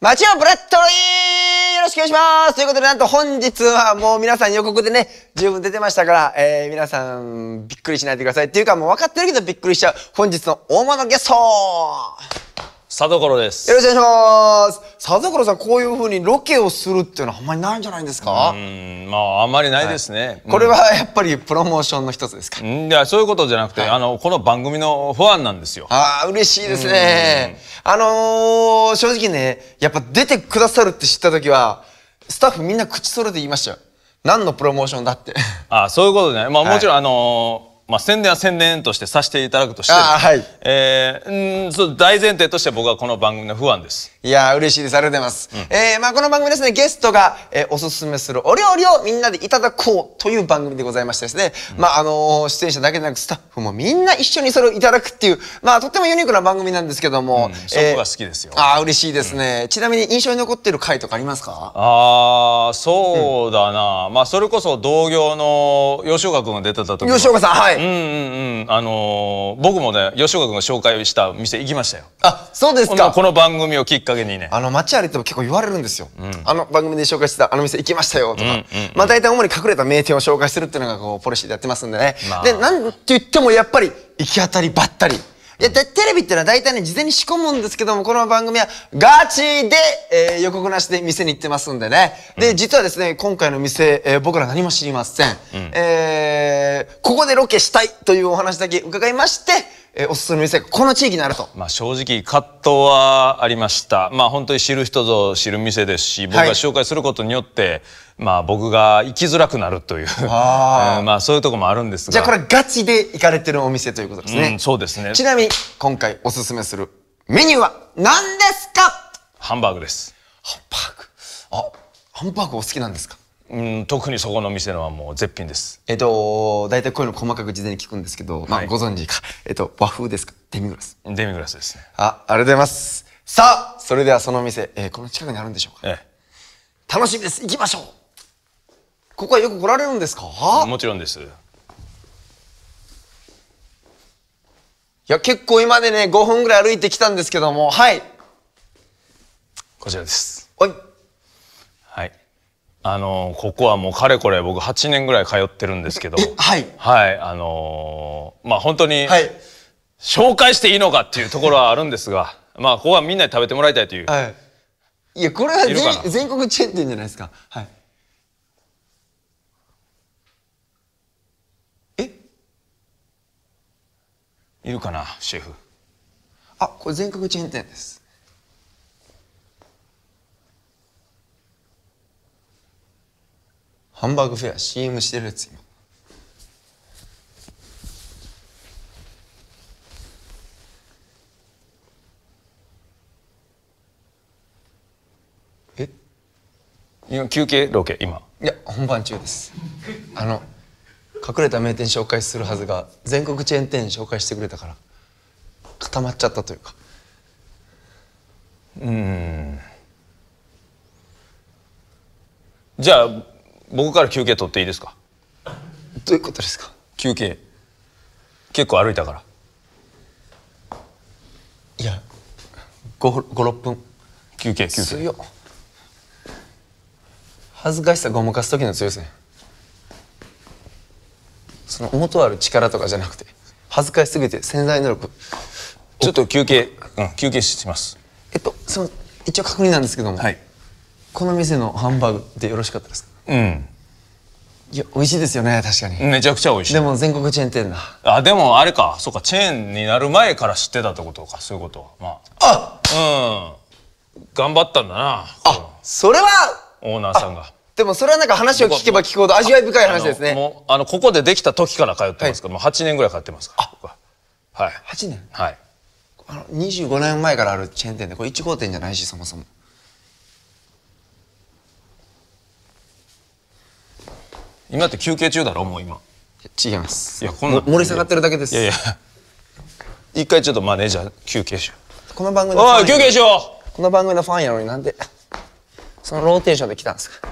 街ブレットロイ。よろしくお願いしますということで、なんと本日はもう皆さん予告でね、十分出てましたから、えー、皆さんびっくりしないでください。っていうかもう分かってるけどびっくりしちゃう。本日の大物ゲスト佐所です。よろしくお願いします。佐所さん、こういうふうにロケをするっていうのはあんまりないんじゃないですか。うん、まあ、あんまりないですね、はい、これはやっぱりプロモーションの一つですか。うん、いや、そういうことじゃなくて、はい、あの、この番組のファンなんですよ。ああ、嬉しいですね。あのー、正直ね、やっぱ出てくださるって知った時は。スタッフみんな口それで言いましたよ。何のプロモーションだって。ああ、そういうことね。まあ、もちろん、あのーまあ、宣伝は宣伝としてさせていただくとして、はい、えー、うんそう大前提として僕はこの番組の不安です。いや嬉しいです。ありがとうございます。うん、えー、まあ、この番組ですね、ゲストが、えー、おすすめするお料理をみんなでいただこうという番組でございましてですね、うん、まあ、あのー、出演者だけでなくスタッフもみんな一緒にそれをいただくっていう、まあ、とってもユニークな番組なんですけども。うん、が好きですよ。ああ、嬉しいですね、うん、ちなみに印象に残ってる回とかありますかああ、そうだな。まあ、それこそ同業の吉岡君が出てた時。吉岡さん、はい。うんうんうんあのー、僕もね吉岡君が紹介した店行きましたよあそうですかこの番組をきっかけにねあの街歩いても結構言われるんですよ、うん、あの番組で紹介してたあの店行きましたよとか、うんうんうん、まあ大体主に隠れた名店を紹介するっていうのがこうポリシーでやってますんでね、まあ、でなんて言ってもやっぱり行き当たりばったりで、テレビってのは大体ね、事前に仕込むんですけども、この番組はガチで、えー、予告なしで店に行ってますんでね。で、実はですね、今回の店、えー、僕ら何も知りません。うん、えー、ここでロケしたいというお話だけ伺いまして、えー、おすすめ店この地域にあると、まあ、正直葛藤はありましたまあ本当に知る人ぞ知る店ですし僕が紹介することによって、はい、まあ僕が行きづらくなるというあ、まあそういうとこもあるんですがじゃあこれガチで行かれてるお店ということですね、うん、そうですねちなみに今回おすすめするメニューは何ですかハンバーグですハンバーグあハンバーグお好きなんですかうん、特にそこの店のはもう絶品です。えっと、大体こういうの細かく事前に聞くんですけど、まあ、ご存知か。えっと、和風ですかデミグラス。デミグラスですね。あ、ありがとうございます。さあ、それではその店、えー、この近くにあるんでしょうか、ええ、楽しみです。行きましょう。ここはよく来られるんですかもちろんです。いや、結構今でね、5分ぐらい歩いてきたんですけども、はい。こちらです。はい。はい。あのここはもうかれこれ僕8年ぐらい通ってるんですけどはいはいあのーまあ本当に、はい紹介していいのかっていうところはあるんですがまあここはみんなに食べてもらいたいという、はいいやこれは全全国チェーン店じゃないですかはいえいるかなシェフあこれ全国チェーン店ですハンバーグフェア CM してるやつ今え今休憩ロケ今いや本番中です あの隠れた名店紹介するはずが全国チェーン店紹介してくれたから固まっちゃったというかうんじゃあ僕から休憩取っていいですかどういうことですか休憩結構歩いたからいや56分休憩休憩恥ずかしさごまかす時の強さねその元ある力とかじゃなくて恥ずかしすぎて潜在能力ちょっと休憩、うん、休憩しますえっとその一応確認なんですけども、はい、この店のハンバーグでよろしかったですかうんいや美味しいですよね確かにめちゃくちゃ美味しいでも全国チェーン店だあでもあれかそうかチェーンになる前から知ってたってことかそういうことまああうん頑張ったんだなあそれはオーナーさんがでもそれはなんか話を聞けば聞くほど味わい深い話ですねもうあのここでできた時から通ってますけど、はい、もう8年ぐらい通ってますからあはい8年はいあの25年前からあるチェーン店でこれ1号店じゃないしそもそも今って休憩中だろもう今違いますいやこんな盛り下がってるだけですいやいや一回ちょっとマネージャー休憩しようこの番組のおい休憩しようこの番組のファンやのになんでそのローテーションで来たんですか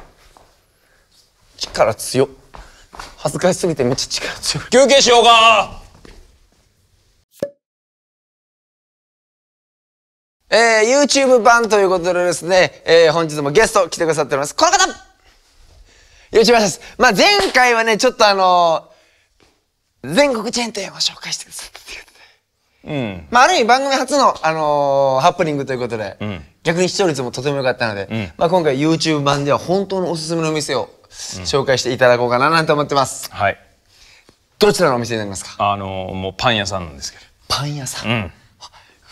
力強恥ずかしすぎてめっちゃ力強い休憩しようかえー、YouTube 版ということでですね、えー、本日もゲスト来てくださっております。この方いします。まあ、前回はね、ちょっとあのー、全国チェーン店を紹介してくださったってうん。まあ、ある意味番組初の、あのー、ハプニングということで、うん、逆に視聴率もとても良かったので、うん、まあ、今回 YouTube 版では本当のおすすめのお店を紹介していただこうかななんて思ってます。うん、はい。どちらのお店になりますかあのー、もうパン屋さんなんですけど。パン屋さんうん。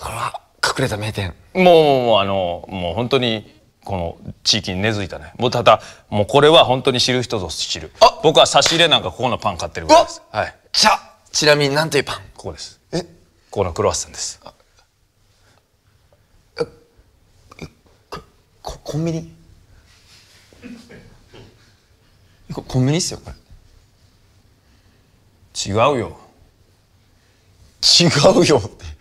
これは隠れた名店。もう、もう、あの、もう本当に、この地域に根付いたねもうただもうこれは本当に知る人ぞ知るあ僕は差し入れなんかここのパン買ってるぐらいですはいじゃちなみに何というパンここですえここのクロワッサンですこコンビニこコンビニっすよこれ違うよ違うよって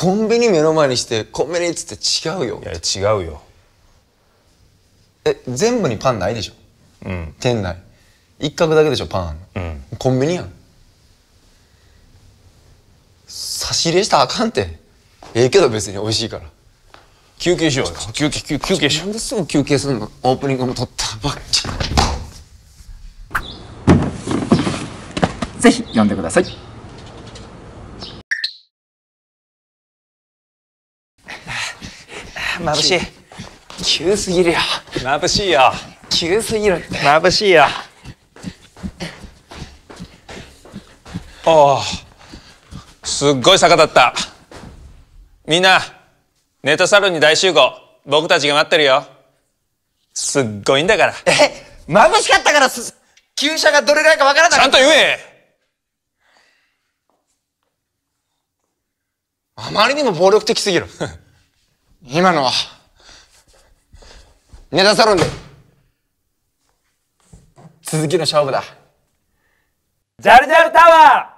コンビニ目の前にしてコンビニっつって違うよいや違うよえ全部にパンないでしょ、うん、店内一角だけでしょパン、うん、コンビニやん差し入れしたらあかんてええけど別に美味しいから休憩しようよ休憩休憩しようなんですぐ休憩すんのオープニングも撮ったばっかぜひ読んでください眩しい急すぎるよ眩しいよ急すぎるって眩しいよおおすっごい坂だったみんなネタサロンに大集合僕たちが待ってるよすっごいんだからえ眩しかったからす急車がどれぐらいかわからないちゃんと言えあまりにも暴力的すぎる 今のは、ネタサロンで、続きの勝負だ。ジャルジャルタワー